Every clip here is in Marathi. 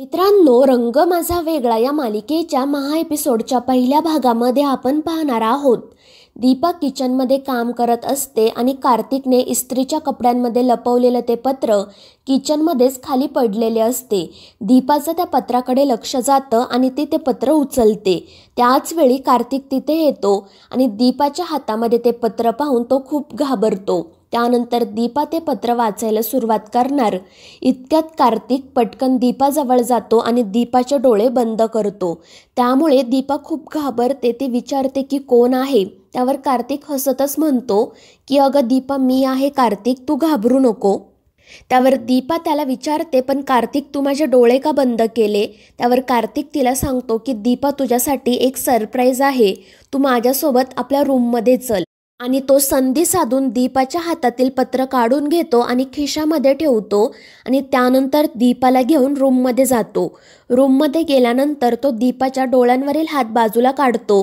मित्रांनो रंग माझा वेगळा या मालिकेच्या महा एपिसोडच्या पहिल्या भागामध्ये आपण पाहणार आहोत दीपा किचनमध्ये काम करत असते आणि कार्तिकने इस्त्रीच्या कपड्यांमध्ये लपवलेलं ते पत्र किचनमध्येच खाली पडलेले असते दीपाचं त्या पत्राकडे लक्ष जातं आणि ती ते पत्र उचलते त्याच वेळी कार्तिक तिथे येतो आणि दीपाच्या हातामध्ये ते पत्र पाहून तो खूप घाबरतो त्यानंतर दीपा ते पत्र वाचायला सुरुवात करणार इतक्यात कार्तिक पटकन दीपाजवळ जातो आणि दीपाचे डोळे बंद करतो त्यामुळे दीपा खूप घाबरते ते विचारते की कोण आहे त्यावर कार्तिक हसतच म्हणतो की अगं दीपा मी आहे कार्तिक तू घाबरू नको त्यावर दीपा त्याला विचारते पण कार्तिक तू माझे डोळे का बंद केले त्यावर कार्तिक तिला सांगतो की दीपा तुझ्यासाठी एक सरप्राईज आहे तू माझ्यासोबत आपल्या रूममध्ये चल आणि तो संधी साधून दीपाच्या हातातील पत्र काढून घेतो आणि खिशामध्ये ठेवतो आणि त्यानंतर दीपाला घेऊन रूममध्ये जातो रूममध्ये गेल्यानंतर तो दीपाच्या डोळ्यांवरील हात बाजूला काढतो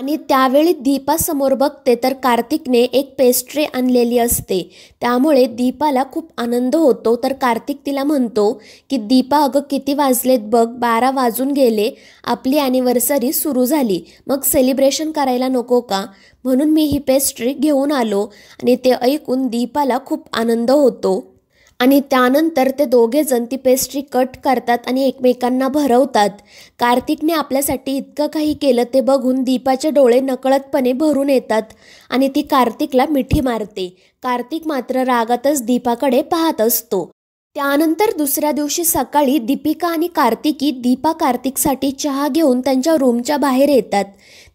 आणि त्यावेळी दीपासमोर बघते तर कार्तिकने एक पेस्ट्री आणलेली असते त्यामुळे दीपाला खूप आनंद होतो तर कार्तिक तिला म्हणतो की दीपा अगं किती वाजलेत बघ बारा वाजून गेले आपली ॲनिव्हर्सरी सुरू झाली मग सेलिब्रेशन करायला नको का म्हणून मी ही पेस्ट्री घेऊन आलो आणि ते ऐकून दीपाला खूप आनंद होतो आणि त्यानंतर ते जण ती पेस्ट्री कट करतात आणि एकमेकांना भरवतात कार्तिकने आपल्यासाठी इतकं काही केलं ते बघून दीपाचे डोळे नकळतपणे भरून येतात आणि ती कार्तिकला मिठी मारते कार्तिक मात्र रागातच दीपाकडे पाहत असतो त्यानंतर दुसऱ्या दिवशी सकाळी दीपिका आणि कार्तिकी दीपा कार्तिकसाठी चहा घेऊन त्यांच्या रूमच्या बाहेर येतात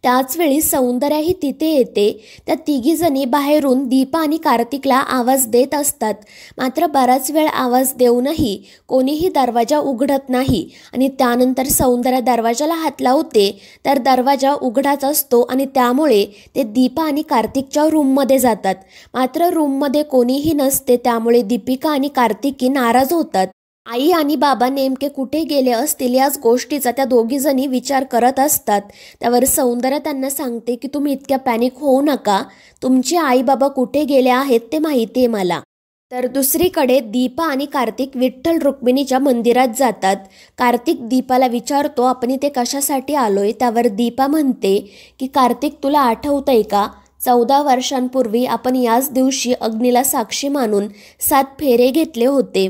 त्याचवेळी सौंदर्याही तिथे येते त्या तिघीजणी बाहेरून दीपा आणि कार्तिकला आवाज देत असतात मात्र बराच वेळ आवाज देऊनही कोणीही दरवाजा उघडत नाही आणि त्यानंतर सौंदर्या दरवाजाला हात लावते तर दरवाजा उघडाच असतो आणि त्यामुळे ते दीपा आणि कार्तिकच्या रूममध्ये जातात मात्र रूममध्ये कोणीही नसते त्यामुळे दीपिका आणि कार्तिकी नाराज होतात आई आणि बाबा नेमके कुठे गेले असतील याच गोष्टीचा त्या दोघीजणी विचार करत असतात त्यावर सौंदर्य त्यांना सांगते की तुम्ही इतक्या पॅनिक होऊ नका तुमचे आई बाबा कुठे गेले आहेत ते माहिती आहे मला तर दुसरीकडे दीपा आणि कार्तिक विठ्ठल रुक्मिणीच्या मंदिरात जातात कार्तिक दीपाला विचारतो आपण इथे कशासाठी आलोय त्यावर दीपा म्हणते की कार्तिक तुला आठवतंय का चौदा वर्षांपूर्वी आपण याच दिवशी अग्नीला साक्षी मानून सात फेरे घेतले होते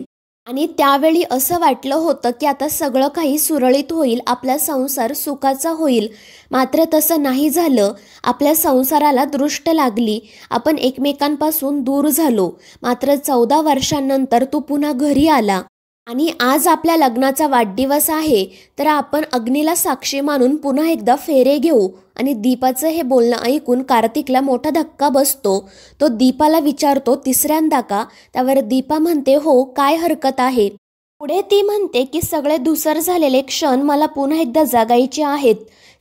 आणि त्यावेळी असं वाटलं होतं की आता सगळं काही सुरळीत होईल आपला संसार सुखाचा होईल मात्र तसं नाही झालं आपल्या संसाराला दृष्ट लागली आपण एकमेकांपासून दूर झालो मात्र चौदा वर्षांनंतर तू पुन्हा घरी आला आणि आज आपल्या लग्नाचा वाढदिवस आहे तर आपण अग्नीला साक्षी मानून पुन्हा एकदा फेरे घेऊ आणि दीपाचं हे बोलणं ऐकून कार्तिकला मोठा धक्का बसतो तो दीपाला विचारतो तिसऱ्यांदा का त्यावर दीपा म्हणते हो काय हरकत आहे पुढे ती म्हणते की सगळे धुसर झालेले क्षण मला पुन्हा एकदा जगायचे आहेत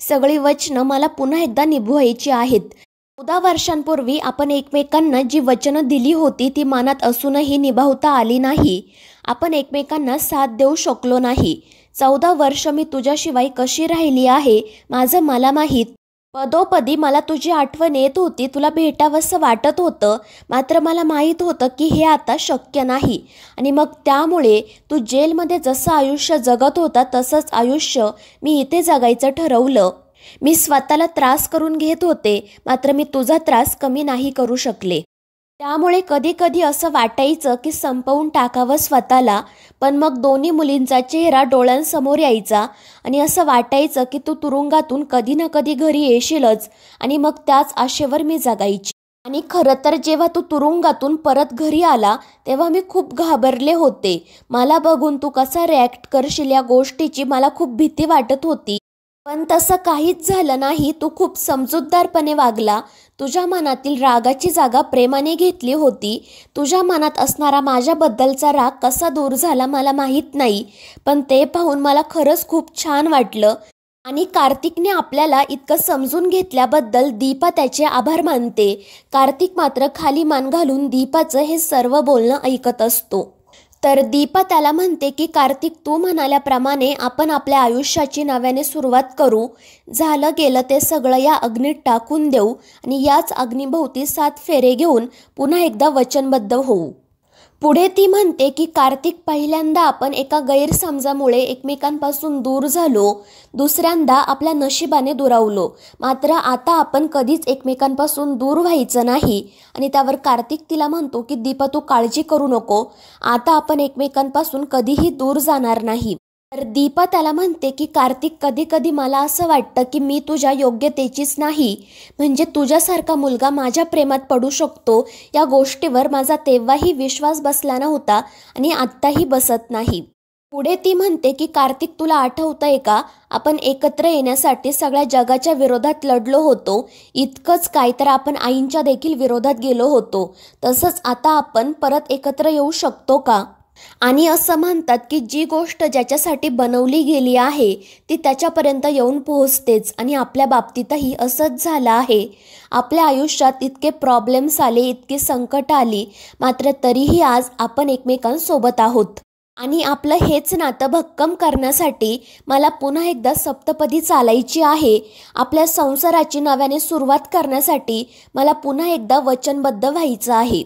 सगळी वचनं मला पुन्हा एकदा निभवायची आहेत चौदा वर्षांपूर्वी आपण एकमेकांना जी वचनं दिली होती ती मनात असूनही निभावता आली नाही आपण एकमेकांना साथ देऊ शकलो नाही चौदा वर्ष मी तुझ्याशिवाय कशी राहिली आहे माझं मला माहीत पदोपदी मला तुझी आठवण येत होती तुला भेटावंसं वाटत होतं मात्र मला माहीत होतं की हे आता शक्य नाही आणि मग त्यामुळे तू जेलमध्ये जसं आयुष्य जगत होता तसंच आयुष्य मी इथे जगायचं ठरवलं मी स्वतःला त्रास करून घेत होते मात्र मी तुझा त्रास कमी नाही करू शकले त्यामुळे कधीकधी असं वाटायचं की संपवून टाकावं स्वतःला पण मग दोन्ही मुलींचा चेहरा डोळ्यांसमोर यायचा आणि असं वाटायचं की तू तुरुंगातून कधी ना कधी घरी येशीलच आणि मग त्याच आशेवर मी जगायची आणि खरं तर जेव्हा तू तुरुंगातून परत घरी आला तेव्हा मी खूप घाबरले होते मला बघून तू कसा रिॲक्ट करशील या गोष्टीची मला खूप भीती वाटत होती पण तसं काहीच झालं नाही तू खूप समजूतदारपणे वागला तुझ्या मनातील रागाची जागा प्रेमाने घेतली होती तुझ्या मनात असणारा माझ्याबद्दलचा राग कसा दूर झाला मला माहीत नाही पण ते पाहून मला खरंच खूप छान वाटलं आणि कार्तिकने आपल्याला इतकं समजून घेतल्याबद्दल दीपा त्याचे आभार मानते कार्तिक मात्र खाली मान घालून दीपाचं हे सर्व बोलणं ऐकत असतो तर दीपा त्याला म्हणते की कार्तिक तू म्हणाल्याप्रमाणे आपण आपल्या आयुष्याची नव्याने सुरुवात करू झालं गेलं ते सगळं या अग्नीत टाकून देऊ आणि याच अग्निभोवती सात फेरे घेऊन पुन्हा एकदा वचनबद्ध होऊ पुढे ती म्हणते की कार्तिक पहिल्यांदा आपण एका गैरसमजामुळे एकमेकांपासून दूर झालो दुसऱ्यांदा आपल्या नशिबाने दुरावलो मात्र आता आपण कधीच एकमेकांपासून दूर व्हायचं नाही आणि त्यावर कार्तिक तिला म्हणतो की दीपा तू काळजी करू नको आता आपण एकमेकांपासून कधीही दूर जाणार नाही तर दीपा त्याला म्हणते की कार्तिक कधी कधी मला असं वाटतं की मी तुझ्या योग्यतेचीच नाही म्हणजे तुझ्यासारखा मुलगा माझ्या प्रेमात पडू शकतो या गोष्टीवर माझा तेव्हाही विश्वास बसला नव्हता आणि आत्ताही बसत नाही पुढे ती म्हणते की कार्तिक तुला आहे का आपण एकत्र येण्यासाठी सगळ्या जगाच्या विरोधात लढलो होतो इतकंच काय तर आपण आईंच्या देखील विरोधात गेलो होतो तसंच आता आपण परत एकत्र येऊ शकतो का आणि असं म्हणतात की जी गोष्ट ज्याच्यासाठी बनवली गेली आहे ती त्याच्यापर्यंत येऊन पोहोचतेच आणि आपल्या बाबतीतही असंच झालं आहे आपल्या आयुष्यात इतके प्रॉब्लेम्स आले इतके संकट आली मात्र तरीही आज आपण एकमेकांसोबत आहोत आणि आपलं हेच नातं भक्कम करण्यासाठी मला पुन्हा एकदा सप्तपदी चालायची आहे आपल्या संसाराची नव्याने सुरुवात करण्यासाठी मला पुन्हा एकदा वचनबद्ध व्हायचं आहे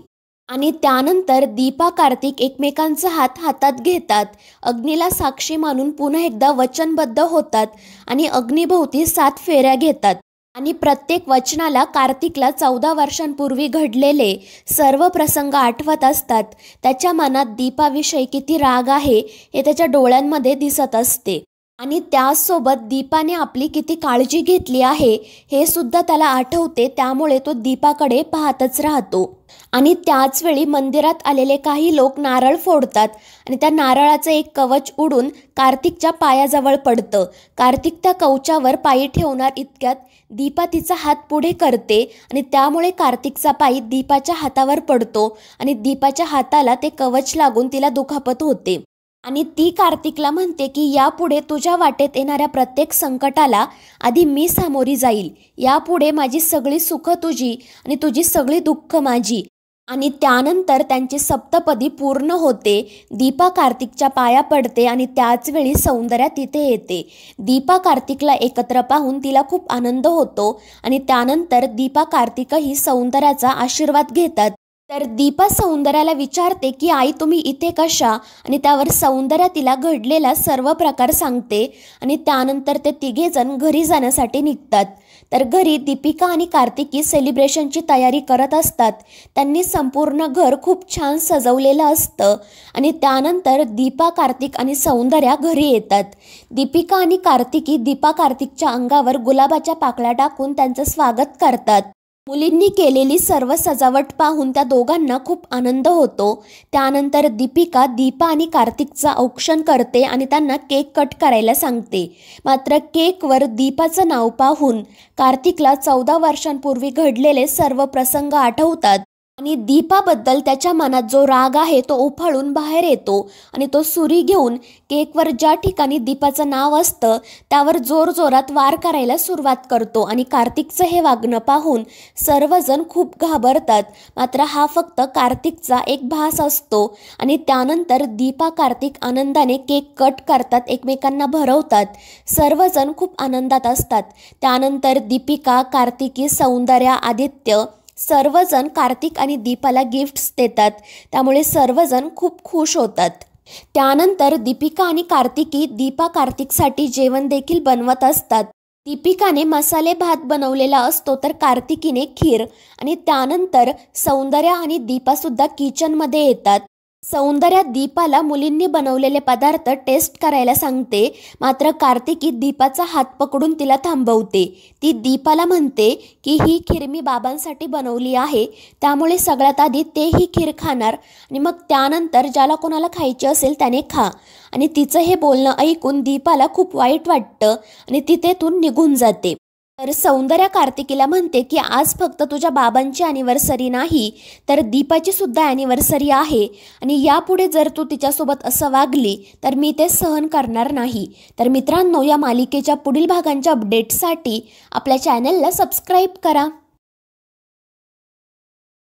आणि त्यानंतर दीपा कार्तिक एकमेकांचा हात हातात घेतात अग्नीला साक्षी मानून पुन्हा एकदा वचनबद्ध होतात आणि अग्निभोवती सात फेऱ्या घेतात आणि प्रत्येक वचनाला कार्तिकला चौदा वर्षांपूर्वी घडलेले सर्व प्रसंग आठवत असतात त्याच्या मनात दीपाविषयी किती राग आहे हे त्याच्या डोळ्यांमध्ये दिसत असते आणि त्यासोबत दीपाने आपली किती काळजी घेतली आहे हे सुद्धा त्याला आठवते त्यामुळे तो दीपाकडे पाहतच राहतो आणि त्याचवेळी मंदिरात आलेले काही लोक नारळ फोडतात आणि त्या नारळाचं एक कवच उडून कार्तिकच्या पायाजवळ पडतं कार्तिक त्या कवचावर पायी ठेवणार इतक्यात दीपा तिचा हात पुढे करते आणि त्यामुळे कार्तिकचा पायी दीपाच्या हातावर पडतो आणि दीपाच्या हाताला ते कवच लागून तिला दुखापत होते आणि ती कार्तिकला म्हणते की यापुढे तुझ्या वाटेत येणाऱ्या प्रत्येक संकटाला आधी मी सामोरी जाईल यापुढे माझी सगळी सुख तुझी आणि तुझी सगळी दुःख माझी आणि त्यानंतर त्यांची सप्तपदी पूर्ण होते दीपा कार्तिकच्या पाया पडते आणि त्याच वेळी सौंदर्या तिथे येते दीपा कार्तिकला एकत्र पाहून तिला खूप आनंद होतो आणि त्यानंतर दीपा कार्तिकही सौंदर्याचा आशीर्वाद घेतात तर दीपा सौंदर्याला विचारते की आई तुम्ही इथे कशा आणि त्यावर सौंदर्या तिला घडलेला सर्व प्रकार सांगते आणि त्यानंतर ते तिघेजण घरी जाण्यासाठी निघतात तर घरी दीपिका आणि कार्तिकी सेलिब्रेशनची तयारी करत असतात त्यांनी संपूर्ण घर खूप छान सजवलेलं असतं आणि त्यानंतर दीपा कार्तिक आणि सौंदर्या घरी येतात दीपिका आणि कार्तिकी दीपा कार्तिकच्या अंगावर गुलाबाच्या पाकळ्या टाकून त्यांचं स्वागत करतात मुलींनी केलेली सर्व सजावट पाहून त्या दोघांना खूप आनंद होतो त्यानंतर दीपिका दीपा आणि कार्तिकचा औक्षण करते आणि त्यांना केक कट करायला सांगते मात्र केकवर दीपाचं नाव पाहून कार्तिकला चौदा वर्षांपूर्वी घडलेले सर्व प्रसंग आठवतात आणि दीपाबद्दल त्याच्या मनात जो राग आहे तो उफाळून बाहेर येतो आणि तो सुरी घेऊन केकवर ज्या ठिकाणी दीपाचं नाव असतं त्यावर जोरजोरात वार करायला सुरुवात करतो आणि कार्तिकचं हे वागणं पाहून सर्वजण खूप घाबरतात मात्र हा फक्त कार्तिकचा एक भास असतो आणि त्यानंतर दीपा कार्तिक आनंदाने केक कट करतात एकमेकांना भरवतात सर्वजण खूप आनंदात असतात त्यानंतर दीपिका कार्तिकी सौंदर्या आदित्य सर्वजण कार्तिक आणि दीपाला गिफ्ट्स देतात त्यामुळे सर्वजण खूप खुश होतात त्यानंतर दीपिका आणि कार्तिकी दीपा कार्तिकसाठी जेवण देखील बनवत असतात दीपिकाने मसाले भात बनवलेला असतो तर कार्तिकीने खीर आणि त्यानंतर सौंदर्या आणि दीपासुद्धा किचनमध्ये येतात सौंदर्या दीपाला मुलींनी बनवलेले पदार्थ टेस्ट करायला सांगते मात्र कार्तिकी दीपाचा हात पकडून तिला थांबवते ती दीपाला म्हणते की ही खीर मी बाबांसाठी बनवली आहे त्यामुळे सगळ्यात आधी ते ही खीर खाणार आणि मग त्यानंतर ज्याला कोणाला खायची असेल त्याने खा आणि तिचं हे बोलणं ऐकून दीपाला खूप वाईट वाटतं आणि ती तेथून निघून जाते तर सौंदर्या कार्तिकीला म्हणते की आज फक्त तुझ्या बाबांची अॅनिव्हर्सरी नाही तर दीपाची सुद्धा अॅनिव्हर्सरी आहे आणि यापुढे जर तू तिच्यासोबत असं वागली तर मी ते सहन करणार नाही तर मित्रांनो या मालिकेच्या पुढील भागांच्या अपडेटसाठी आपल्या चॅनलला सबस्क्राईब करा